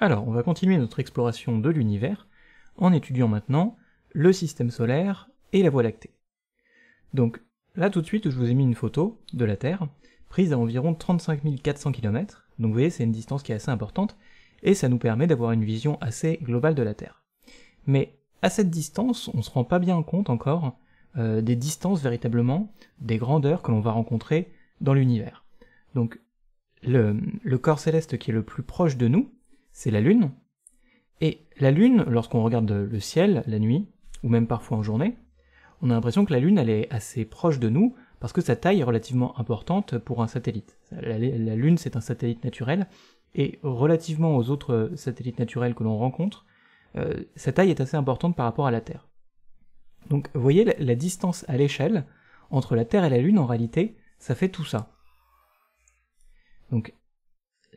Alors, on va continuer notre exploration de l'univers en étudiant maintenant le système solaire et la Voie lactée. Donc là tout de suite, je vous ai mis une photo de la Terre, prise à environ 35 400 km, donc vous voyez c'est une distance qui est assez importante, et ça nous permet d'avoir une vision assez globale de la Terre. Mais à cette distance, on ne se rend pas bien compte encore euh, des distances véritablement, des grandeurs que l'on va rencontrer dans l'univers. Donc le corps céleste qui est le plus proche de nous, c'est la Lune. Et la Lune, lorsqu'on regarde le ciel la nuit, ou même parfois en journée, on a l'impression que la Lune elle est assez proche de nous, parce que sa taille est relativement importante pour un satellite. La, Lune, c'est un satellite naturel, et relativement aux autres satellites naturels que l'on rencontre, euh, sa taille est assez importante par rapport à la Terre. Donc vous voyez, la, la distance à l'échelle entre la Terre et la Lune, en réalité, ça fait tout ça. Donc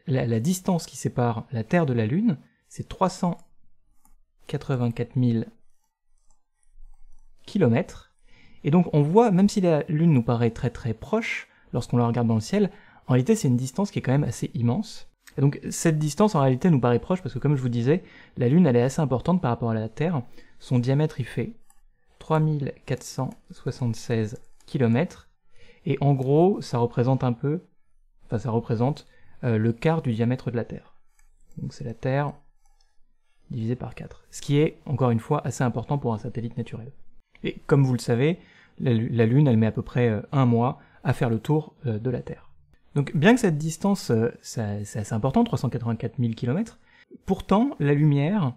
la, distance qui sépare la Terre de la Lune, c'est 384 000 kilomètres. Et donc on voit, même si la Lune nous paraît très très proche lorsqu'on la regarde dans le ciel, en réalité c'est une distance qui est quand même assez immense. Et donc cette distance en réalité nous paraît proche parce que comme je vous disais, la Lune elle est assez importante par rapport à la Terre. Son diamètre il fait 3476 km et en gros ça représente un peu, enfin ça représente euh, le quart du diamètre de la Terre. Donc c'est la Terre divisé par 4. Ce qui est, encore une fois, assez important pour un satellite naturel. Et comme vous le savez, la, Lune, elle met à peu près euh, un mois à faire le tour euh, de la Terre. Donc bien que cette distance, c'est assez important, 384 000 km, pourtant la lumière,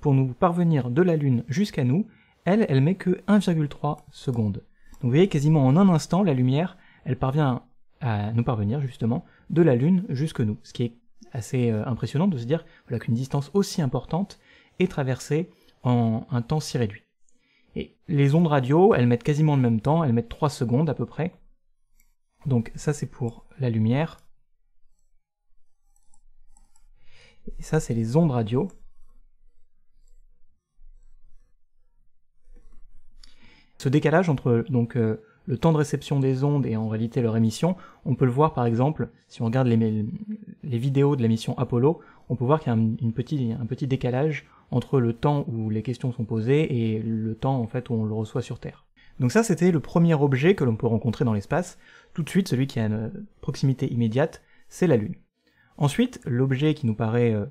pour nous parvenir de la Lune jusqu'à nous, elle, elle met que 1,3 secondes. Donc vous voyez, quasiment en un instant, la lumière, elle parvient à nous parvenir justement de la Lune jusque nous, ce qui est assez euh, impressionnant de se dire voilà, qu'une distance aussi importante est traversée en un temps si réduit. Et les ondes radio, elles mettent quasiment le même temps, elles mettent 3 secondes à peu près. Donc ça c'est pour la lumière. Et ça c'est les ondes radio. Ce décalage entre donc euh, le temps de réception des ondes et en réalité leur émission, on peut le voir par exemple, si on regarde les, vidéos de la mission Apollo, on peut voir qu'il y a un, petit, décalage entre le temps où les questions sont posées et le temps en fait où on le reçoit sur Terre. Donc ça c'était le premier objet que l'on peut rencontrer dans l'espace, tout de suite celui qui a une proximité immédiate, c'est la Lune. Ensuite, l'objet qui nous paraît euh,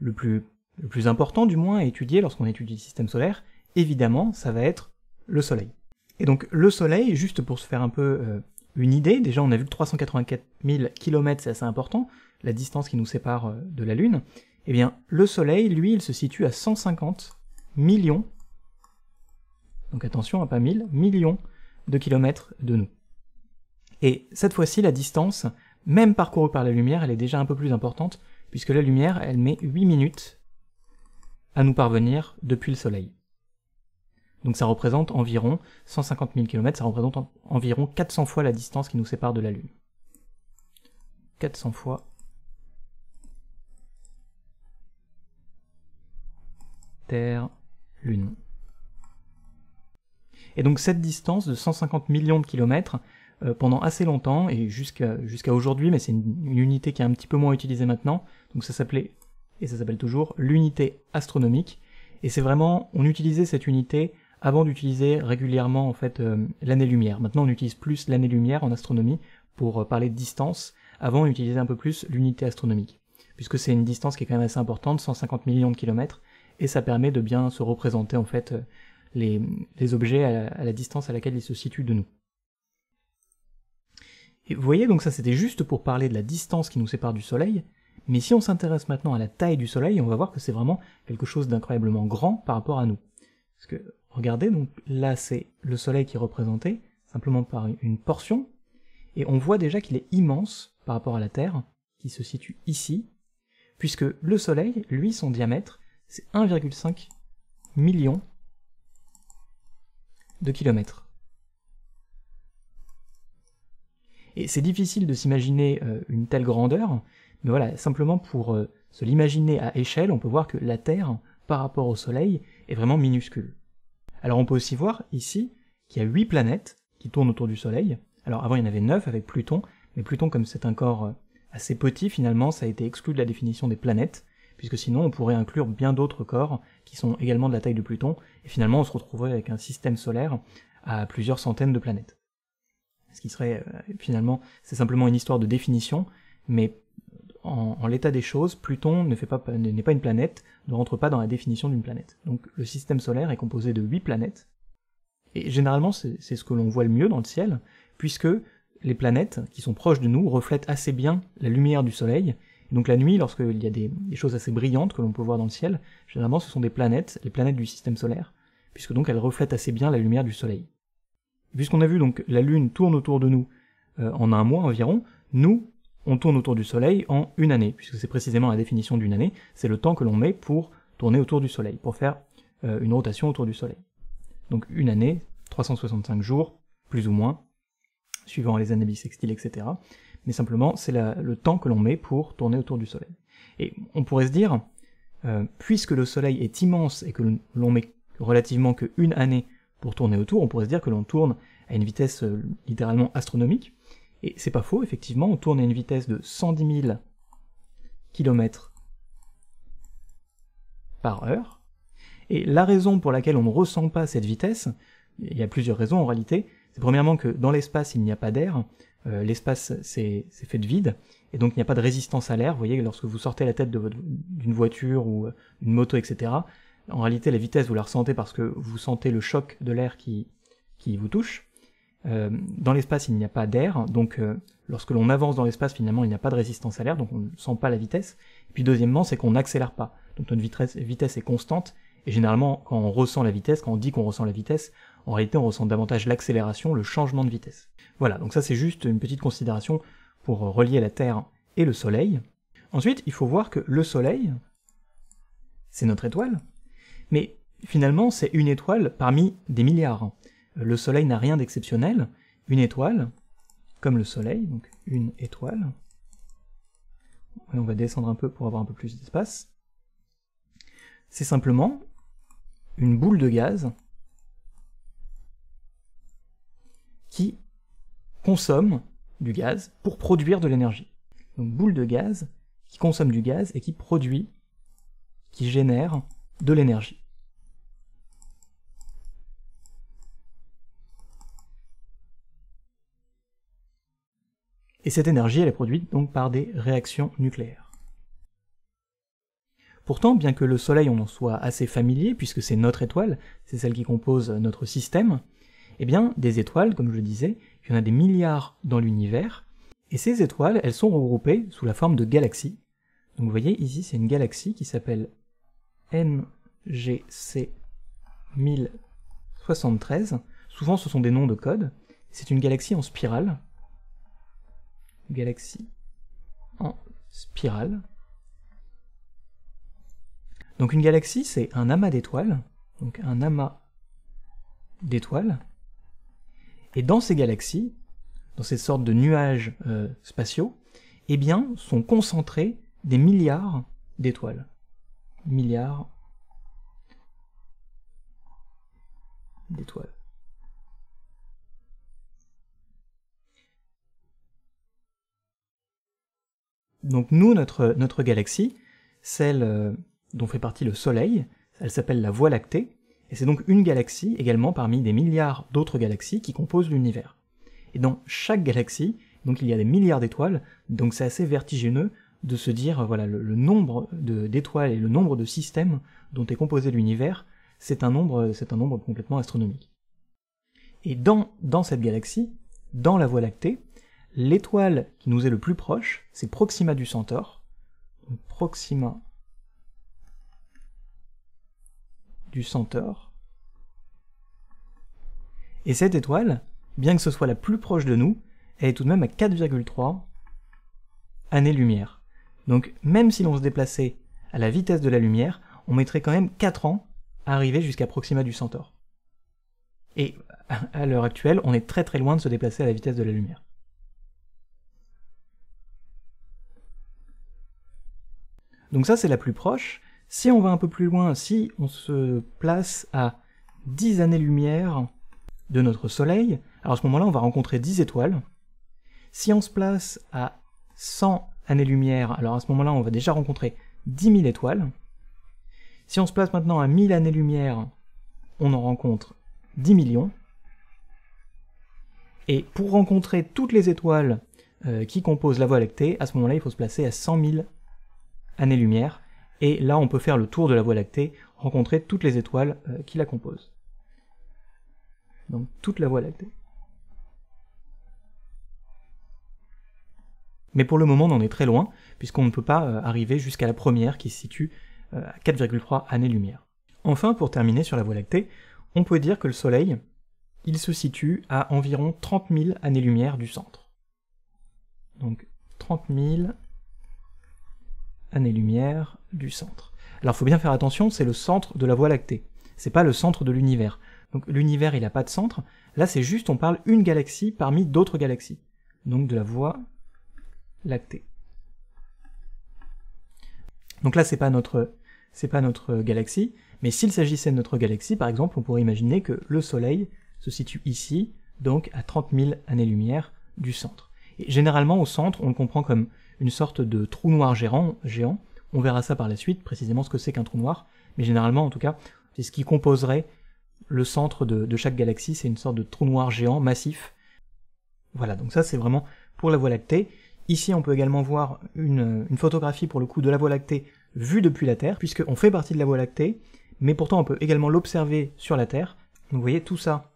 le plus, le plus important du moins à étudier lorsqu'on étudie le système solaire, évidemment ça va être le Soleil. Et donc le Soleil, juste pour se faire un peu euh, une idée, déjà on a vu que 384 000 km c'est assez important, la distance qui nous sépare euh, de la Lune, et eh bien le Soleil, lui, il se situe à 150 millions, donc attention à hein, pas 1000, millions de kilomètres de nous. Et cette fois-ci, la distance, même parcourue par la lumière, elle est déjà un peu plus importante, puisque la lumière, elle met 8 minutes à nous parvenir depuis le Soleil. Donc ça représente environ 150 000 km, ça représente environ 400 fois la distance qui nous sépare de la Lune. 400 fois Terre, Lune. Et donc cette distance de 150 millions de kilomètres, euh, pendant assez longtemps, et jusqu'à aujourd'hui, mais c'est une, une, unité qui est un petit peu moins utilisée maintenant, donc ça s'appelait, et ça s'appelle toujours, l'unité astronomique, et c'est vraiment, on utilisait cette unité avant d'utiliser régulièrement en fait euh, l'année-lumière. Maintenant, on utilise plus l'année-lumière en astronomie pour euh, parler de distance. Avant, on utilisait un peu plus l'unité astronomique, puisque c'est une distance qui est quand même assez importante, 150 millions de kilomètres, et ça permet de bien se représenter en fait euh, les, objets à la, distance à laquelle ils se situent de nous. vous voyez, donc ça c'était juste pour parler de la distance qui nous sépare du Soleil, mais si on s'intéresse maintenant à la taille du Soleil, on va voir que c'est vraiment quelque chose d'incroyablement grand par rapport à nous. Parce que, regardez, donc là c'est le Soleil qui est représenté, simplement par une portion, et on voit déjà qu'il est immense par rapport à la Terre, qui se situe ici, puisque le Soleil, lui, son diamètre, c'est 1,5 million de kilomètres. Et c'est difficile de s'imaginer euh, une telle grandeur, mais voilà, simplement pour euh, se l'imaginer à échelle, on peut voir que la Terre par rapport au Soleil est vraiment minuscule. Alors on peut aussi voir ici qu'il y a 8 planètes qui tournent autour du Soleil. Alors avant il y en avait 9 avec Pluton, mais Pluton comme c'est un corps euh, assez petit finalement ça a été exclu de la définition des planètes, puisque sinon on pourrait inclure bien d'autres corps qui sont également de la taille de Pluton, et finalement on se retrouverait avec un système solaire à plusieurs centaines de planètes. Ce qui serait euh, finalement, c'est simplement une histoire de définition, mais en, l'état des choses, Pluton n'est pas une planète, ne rentre pas dans la définition d'une planète. Donc le système solaire est composé de 8 planètes, et généralement c'est ce que l'on voit le mieux dans le ciel, puisque les planètes qui sont proches de nous reflètent assez bien la lumière du Soleil, donc la nuit, lorsqu'il y a des, choses assez brillantes que l'on peut voir dans le ciel, généralement ce sont des planètes, les planètes du système solaire, puisque donc elles reflètent assez bien la lumière du Soleil. Puisqu'on a vu donc la Lune tourne autour de nous euh, en un mois environ, nous, on tourne autour du Soleil en une année, puisque c'est précisément la définition d'une année, c'est le temps que l'on met pour tourner autour du Soleil, pour faire euh, une rotation autour du Soleil. Donc une année, 365 jours, plus ou moins, suivant les années bissextiles, etc. Mais simplement, c'est le temps que l'on met pour tourner autour du Soleil. Et on pourrait se dire, euh, puisque le Soleil est immense et que l'on met relativement qu'une année pour tourner autour, on pourrait se dire que l'on tourne à une vitesse euh, littéralement astronomique, et c'est pas faux, effectivement, on tourne à une vitesse de 110 000 km par heure. Et la raison pour laquelle on ne ressent pas cette vitesse, il y a plusieurs raisons en réalité, c'est premièrement que dans l'espace il n'y a pas d'air, euh, l'espace c'est fait de vide, et donc il n'y a pas de résistance à l'air. Vous voyez, lorsque vous sortez la tête d'une voiture ou d'une euh, moto, etc., en réalité la vitesse vous la ressentez parce que vous sentez le choc de l'air qui vous touche. Euh, dans l'espace, il n'y a pas d'air, donc euh, lorsque l'on avance dans l'espace, finalement, il n'y a pas de résistance à l'air, donc on ne sent pas la vitesse. Et puis deuxièmement, c'est qu'on n'accélère pas, donc notre vitesse, vitesse est constante, et généralement, quand on ressent la vitesse, quand on dit qu'on ressent la vitesse, en réalité, on ressent davantage l'accélération, le changement de vitesse. Voilà, donc ça c'est juste une petite considération pour relier la Terre et le Soleil. Ensuite, il faut voir que le Soleil, c'est notre étoile, mais finalement, c'est une étoile parmi des milliards. Le Soleil n'a rien d'exceptionnel. Une étoile, comme le Soleil, donc une étoile. on va descendre un peu pour avoir un peu plus d'espace. C'est simplement une boule de gaz qui consomme du gaz pour produire de l'énergie. Donc boule de gaz qui consomme du gaz et qui produit, qui génère de l'énergie. Et cette énergie, elle est produite donc par des réactions nucléaires. Pourtant, bien que le Soleil on en soit assez familier, puisque c'est notre étoile, c'est celle qui compose notre système, eh bien, des étoiles, comme je le disais, il y en a des milliards dans l'univers, et ces étoiles, elles sont regroupées sous la forme de galaxies. Donc vous voyez, ici, c'est une galaxie qui s'appelle NGC 1073. Souvent, ce sont des noms de code. C'est une galaxie en spirale, Galaxie en spirale. Donc une galaxie, c'est un amas d'étoiles, donc un amas d'étoiles. Et dans ces galaxies, dans ces sortes de nuages euh, spatiaux, eh bien, sont concentrés des milliards d'étoiles. Milliards d'étoiles. donc nous, notre, galaxie, celle euh, dont fait partie le Soleil, elle s'appelle la Voie lactée, et c'est donc une galaxie également parmi des milliards d'autres galaxies qui composent l'univers. Et dans chaque galaxie, donc il y a des milliards d'étoiles, donc c'est assez vertigineux de se dire, voilà, le, nombre d'étoiles et le nombre de systèmes dont est composé l'univers, c'est un, nombre, un nombre complètement astronomique. Et dans, dans cette galaxie, dans la Voie lactée, L'étoile qui nous est le plus proche, c'est Proxima du Centaure. Proxima du Centaure. Et cette étoile, bien que ce soit la plus proche de nous, elle est tout de même à 4,3 années-lumière. Donc même si l'on se déplaçait à la vitesse de la lumière, on mettrait quand même 4 ans à arriver jusqu'à Proxima du Centaure. Et à l'heure actuelle, on est très très loin de se déplacer à la vitesse de la lumière. Donc ça, c'est la plus proche. Si on va un peu plus loin, si on se place à 10 années-lumière de notre Soleil, alors à ce moment-là, on va rencontrer 10 étoiles. Si on se place à 100 années-lumière, alors à ce moment-là, on va déjà rencontrer 10 000 étoiles. Si on se place maintenant à 1000 années-lumière, on en rencontre 10 millions. Et pour rencontrer toutes les étoiles euh, qui composent la Voie lactée, à ce moment-là, il faut se placer à 100 000 années-lumière, et là on peut faire le tour de la Voie lactée, rencontrer toutes les étoiles euh, qui la composent. Donc toute la Voie lactée. Mais pour le moment, on en est très loin, puisqu'on ne peut pas euh, arriver jusqu'à la première qui se situe euh, à 4,3 années-lumière. Enfin, pour terminer sur la Voie lactée, on peut dire que le Soleil, il se situe à environ 30 000 années-lumière du centre. Donc 30 000 années-lumière du centre. Alors il faut bien faire attention, c'est le centre de la Voie lactée, c'est pas le centre de l'univers. Donc l'univers il n'a pas de centre, là c'est juste on parle une galaxie parmi d'autres galaxies, donc de la Voie lactée. Donc là c'est pas notre c'est pas notre galaxie, mais s'il s'agissait de notre galaxie, par exemple, on pourrait imaginer que le Soleil se situe ici, donc à 30 000 années-lumière du centre. Et généralement, au centre, on le comprend comme une sorte de trou noir géant, géant. On verra ça par la suite, précisément ce que c'est qu'un trou noir, mais généralement en tout cas, c'est ce qui composerait le centre de, chaque galaxie, c'est une sorte de trou noir géant massif. Voilà, donc ça c'est vraiment pour la Voie lactée. Ici on peut également voir une, photographie pour le coup de la Voie lactée vue depuis la Terre, puisqu'on fait partie de la Voie lactée, mais pourtant on peut également l'observer sur la Terre. vous voyez, tout ça,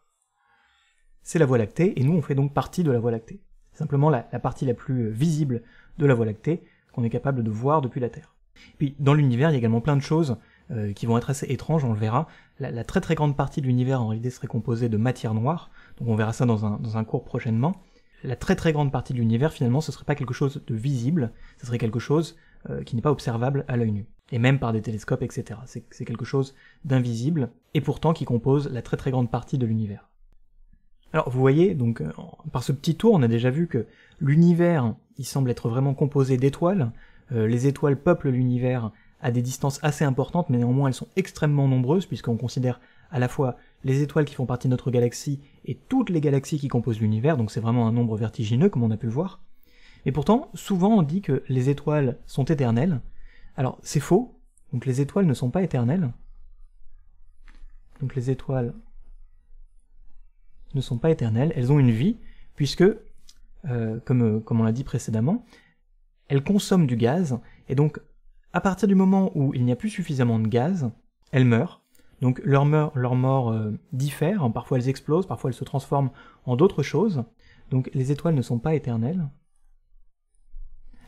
c'est la Voie lactée, et nous on fait donc partie de la Voie lactée. Simplement la partie la plus visible de la Voie lactée qu'on est capable de voir depuis la Terre. Puis dans l'univers, il y a également plein de choses euh, qui vont être assez étranges, on le verra. La, très très grande partie de l'univers en réalité serait composée de matière noire, donc on verra ça dans un, dans un cours prochainement. La très très grande partie de l'univers finalement ce serait pas quelque chose de visible, ce serait quelque chose euh, qui n'est pas observable à l'œil nu, et même par des télescopes, etc. C'est quelque chose d'invisible, et pourtant qui compose la très très grande partie de l'univers. Alors vous voyez, donc euh, par ce petit tour, on a déjà vu que l'univers, il semble être vraiment composé d'étoiles. Euh, les étoiles peuplent l'univers à des distances assez importantes, mais néanmoins elles sont extrêmement nombreuses, puisqu'on considère à la fois les étoiles qui font partie de notre galaxie et toutes les galaxies qui composent l'univers, donc c'est vraiment un nombre vertigineux comme on a pu le voir. Et pourtant, souvent on dit que les étoiles sont éternelles. Alors c'est faux, donc les étoiles ne sont pas éternelles. Donc les étoiles ne sont pas éternelles, elles ont une vie, puisque, euh, comme, euh, comme on l'a dit précédemment, elles consomment du gaz, et donc à partir du moment où il n'y a plus suffisamment de gaz, elles meurent. Donc leur, leur mort euh, diffère, parfois elles explosent, parfois elles se transforment en d'autres choses. Donc les étoiles ne sont pas éternelles.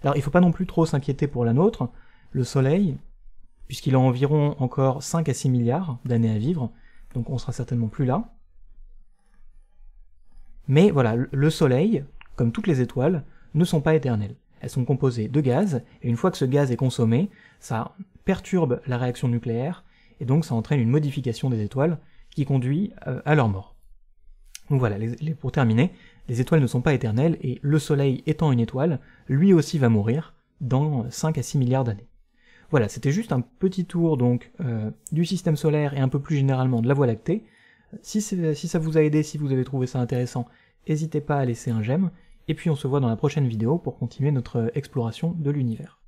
Alors il ne faut pas non plus trop s'inquiéter pour la nôtre, le Soleil, puisqu'il a environ encore 5 à 6 milliards d'années à vivre, donc on sera certainement plus là. Mais voilà, le Soleil, comme toutes les étoiles, ne sont pas éternelles. Elles sont composées de gaz, et une fois que ce gaz est consommé, ça perturbe la réaction nucléaire, et donc ça entraîne une modification des étoiles qui conduit euh, à leur mort. Donc voilà, pour terminer, les étoiles ne sont pas éternelles, et le Soleil étant une étoile, lui aussi va mourir dans 5 à 6 milliards d'années. Voilà, c'était juste un petit tour donc euh, du système solaire et un peu plus généralement de la Voie lactée. Si, ça vous a aidé, si vous avez trouvé ça intéressant, n'hésitez pas à laisser un j'aime, et puis on se voit dans la prochaine vidéo pour continuer notre exploration de l'univers.